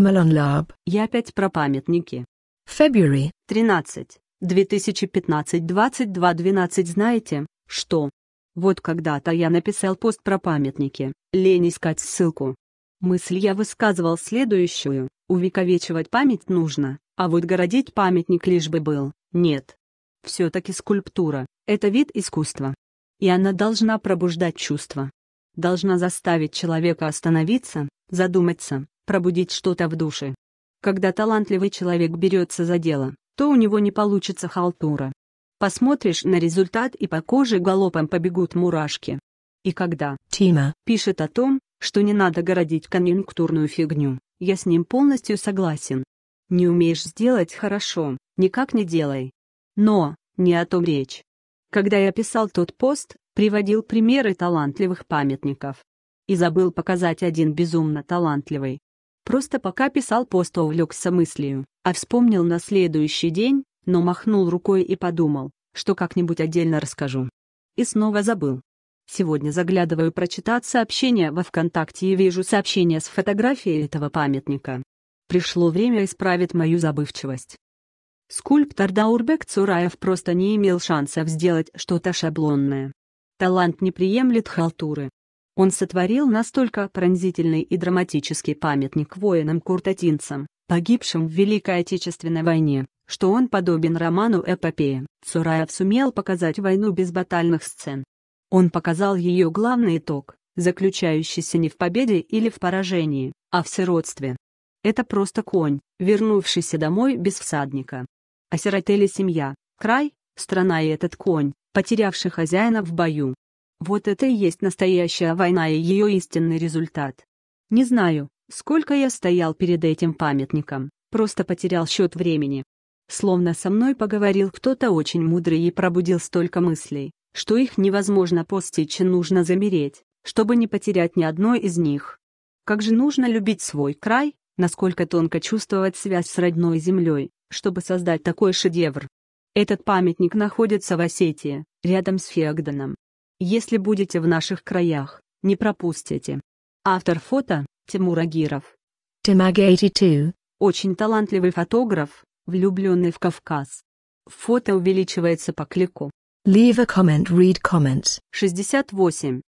Melon Я опять про памятники. February. 13. 2015-22-12 знаете, что? Вот когда-то я написал пост про памятники, лень искать ссылку. Мысль я высказывал следующую, увековечивать память нужно, а вот городить памятник лишь бы был, нет. Все-таки скульптура – это вид искусства. И она должна пробуждать чувства. Должна заставить человека остановиться, задуматься, пробудить что-то в душе. Когда талантливый человек берется за дело, то у него не получится халтура. Посмотришь на результат и по коже галопом побегут мурашки. И когда Тима пишет о том, что не надо городить конъюнктурную фигню, я с ним полностью согласен. Не умеешь сделать хорошо, никак не делай. Но, не о том речь. Когда я писал тот пост, приводил примеры талантливых памятников. И забыл показать один безумно талантливый, Просто пока писал пост, увлекся мыслью, а вспомнил на следующий день, но махнул рукой и подумал, что как-нибудь отдельно расскажу. И снова забыл. Сегодня заглядываю прочитать сообщения во ВКонтакте и вижу сообщение с фотографией этого памятника. Пришло время исправить мою забывчивость. Скульптор Даурбек Цураев просто не имел шансов сделать что-то шаблонное. Талант не приемлет халтуры. Он сотворил настолько пронзительный и драматический памятник воинам-куртатинцам, погибшим в Великой Отечественной войне, что он подобен роману эпопеи. Цураев сумел показать войну без батальных сцен. Он показал ее главный итог, заключающийся не в победе или в поражении, а в сиротстве. Это просто конь, вернувшийся домой без всадника. А Сиротели семья, край, страна и этот конь, потерявший хозяина в бою. Вот это и есть настоящая война и ее истинный результат. Не знаю, сколько я стоял перед этим памятником, просто потерял счет времени. Словно со мной поговорил кто-то очень мудрый и пробудил столько мыслей, что их невозможно постичь и нужно замереть, чтобы не потерять ни одной из них. Как же нужно любить свой край, насколько тонко чувствовать связь с родной землей, чтобы создать такой шедевр. Этот памятник находится в Осетии, рядом с Феогданом, если будете в наших краях, не пропустите. Автор фото – Тимур Агиров. тимаг 82 Очень талантливый фотограф, влюбленный в Кавказ. Фото увеличивается по клику. Leave a comment, read comments. 68.